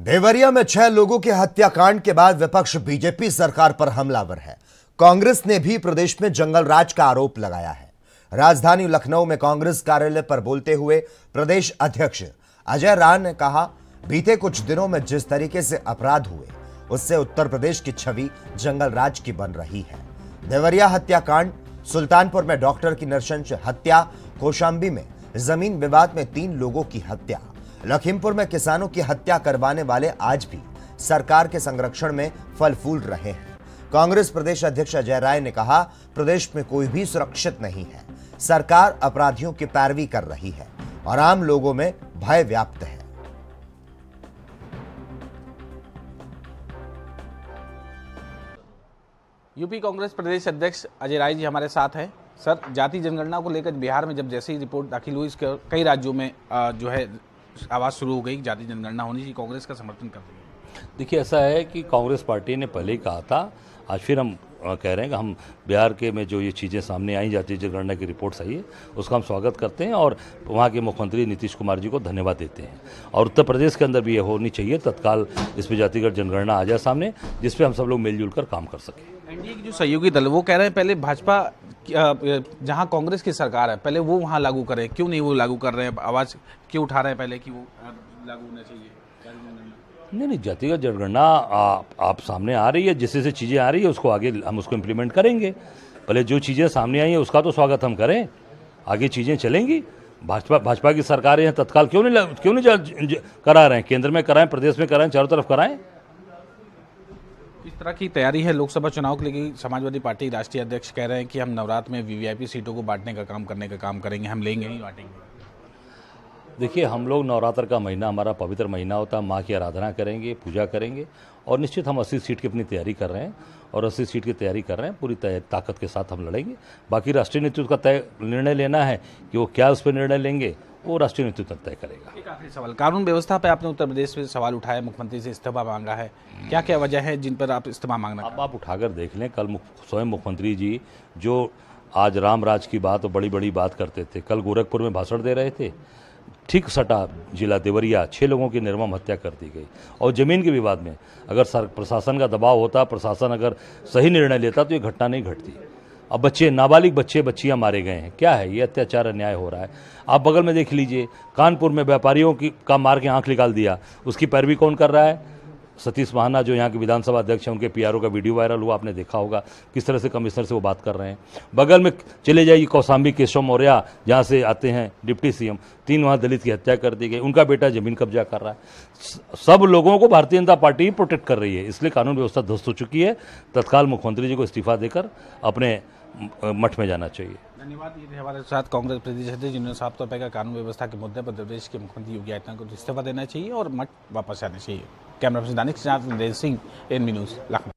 देवरिया में छह लोगों के हत्याकांड के बाद विपक्ष बीजेपी सरकार पर हमलावर है कांग्रेस ने भी प्रदेश में जंगल राज का आरोप लगाया है राजधानी लखनऊ में कांग्रेस कार्यालय पर बोलते हुए प्रदेश अध्यक्ष अजय राय ने कहा बीते कुछ दिनों में जिस तरीके से अपराध हुए उससे उत्तर प्रदेश की छवि जंगल राज की बन रही है देवरिया हत्याकांड सुल्तानपुर में डॉक्टर की नरसंश हत्या कोशाम्बी में जमीन विवाद में तीन लोगों की हत्या लखीमपुर में किसानों की हत्या करवाने वाले आज भी सरकार के संरक्षण में फल फूल रहे हैं कांग्रेस प्रदेश अध्यक्ष अजय राय ने कहा प्रदेश में कोई भी सुरक्षित नहीं है सरकार अपराधियों की पैरवी कर रही है और आम लोगों में भय व्याप्त है यूपी कांग्रेस प्रदेश अध्यक्ष अजय राय जी हमारे साथ हैं सर जाति जनगणना को लेकर बिहार में जब जैसे ही रिपोर्ट दाखिल हुई इसके कई राज्यों में जो है आवाज़ शुरू हो गई जाति जनगणना होनी चाहिए कांग्रेस का समर्थन कर रही है देखिए ऐसा है कि कांग्रेस पार्टी ने पहले ही कहा था आज फिर हम कह रहे हैं कि हम बिहार के में जो ये चीज़ें सामने आई जाती है जनगणना की रिपोर्ट्स आई है उसका हम स्वागत करते हैं और वहाँ के मुख्यमंत्री नीतीश कुमार जी को धन्यवाद देते हैं और उत्तर प्रदेश के अंदर भी ये होनी चाहिए तत्काल इस पर जातिगत जनगणना आ जाए सामने जिसपे हम सब लोग मिलजुल कर काम कर सकें एनडीए के जो सहयोगी दल वो कह रहे हैं पहले भाजपा जहां कांग्रेस की सरकार है पहले वो वहां लागू करें क्यों नहीं वो लागू कर रहे हैं आवाज़ क्यों उठा रहे हैं पहले कि वो लागू होना चाहिए नहीं नहीं जातिगत जनगणना आप, आप सामने आ रही है जिससे से चीज़ें आ रही है उसको आगे हम उसको इम्प्लीमेंट करेंगे पहले जो चीज़ें सामने आई हैं उसका तो स्वागत हम करें आगे चीज़ें चलेंगी भाजपा भाजपा की सरकारें हैं तत्काल क्यों नहीं क्यों नहीं करा रहे हैं केंद्र में कराएं प्रदेश में कराएं चारों तरफ कराएं इस तरह की तैयारी है लोकसभा चुनाव के लिए समाजवादी पार्टी राष्ट्रीय अध्यक्ष कह रहे हैं कि हम नवरात्र में वीवीआईपी सीटों को बांटने का काम करने का काम करेंगे हम लेंगे ही बांटेंगे देखिए हम लोग नवरात्र का महीना हमारा पवित्र महीना होता है माँ की आराधना करेंगे पूजा करेंगे और निश्चित हम अस्सी सीट की अपनी तैयारी कर रहे हैं और अस्सी सीट की तैयारी कर रहे हैं पूरी ताकत के साथ हम लड़ेंगे बाकी राष्ट्रीय नेतृत्व का तय निर्णय लेना है कि वो क्या उस पर निर्णय लेंगे वो राष्ट्रीय नेतृत्व तय करेगा एक आखिरी सवाल कानून व्यवस्था पे आपने उत्तर प्रदेश में सवाल उठाया मुख्यमंत्री से इस्तीफा मांगा है हम्म। क्या क्या वजह है जिन पर आप इस्तीफा मांगना अब आप उठाकर देख लें कल स्वयं मुख्यमंत्री जी जो आज राम राज की बात और बड़ी बड़ी बात करते थे कल गोरखपुर में भाषण दे रहे थे ठीक सटा जिला देवरिया छः लोगों की निर्मम हत्या कर दी गई और ज़मीन के विवाद में अगर प्रशासन का दबाव होता प्रशासन अगर सही निर्णय लेता तो ये घटना नहीं घटती अब बच्चे नाबालिग बच्चे बच्चियां मारे गए हैं क्या है ये अत्याचार अन्याय हो रहा है आप बगल में देख लीजिए कानपुर में व्यापारियों की का मार के आंख निकाल दिया उसकी पैरवी कौन कर रहा है सतीश महाना जो यहाँ के विधानसभा अध्यक्ष हैं उनके पीआरओ का वीडियो वायरल हुआ आपने देखा होगा किस तरह से कमिश्नर से वो बात कर रहे हैं बगल में चले जाइए कौशाम्बी केशव मौर्य जहाँ से आते हैं डिप्टी सीएम तीन वहाँ दलित की हत्या कर दी गई उनका बेटा जमीन कब्जा कर रहा है सब लोगों को भारतीय जनता पार्टी प्रोटेक्ट कर रही है इसलिए कानून व्यवस्था ध्वस्त हो चुकी है तत्काल मुख्यमंत्री जी को इस्तीफा देकर अपने मठ में जाना चाहिए धन्यवाद ये हमारे साथ कांग्रेस प्रदेश अध्यक्ष जिन्होंने साफ तौर पर कानून व्यवस्था के मुद्दे पर प्रदेश के मुख्यमंत्री योगी आदित्यनाथ को इस्तीफा देना चाहिए और मठ वापस आना चाहिए no en el la minutos.